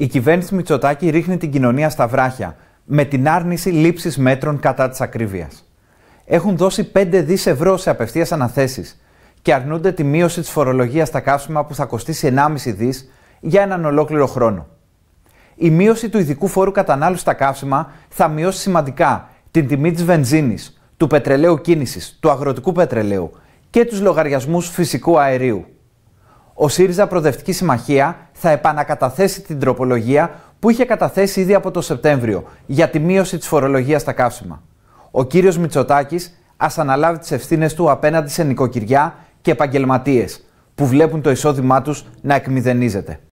Η κυβέρνηση Μητσοτάκη ρίχνει την κοινωνία στα βράχια με την άρνηση λήψης μέτρων κατά της ακρίβειας. Έχουν δώσει 5 δις ευρώ σε απευθείας αναθέσεις και αρνούνται τη μείωση της φορολογίας στα καύσιμα που θα κοστίσει 1,5 δις για έναν ολόκληρο χρόνο. Η μείωση του ειδικού φόρου κατανάλωσης στα καύσιμα θα μειώσει σημαντικά την τιμή της βενζίνης, του πετρελαίου κίνησης, του αγροτικού πετρελαίου και τους λογαριασμούς φυσικού αερίου ο ΣΥΡΙΖΑ Προοδευτική Συμμαχία θα επανακαταθέσει την τροπολογία που είχε καταθέσει ήδη από το Σεπτέμβριο για τη μείωση της φορολογίας στα καύσιμα. Ο κύριος Μητσοτάκης ας αναλάβει τις ευθύνες του απέναντι σε νοικοκυριά και επαγγελματίες που βλέπουν το εισόδημά τους να εκμηδενίζεται.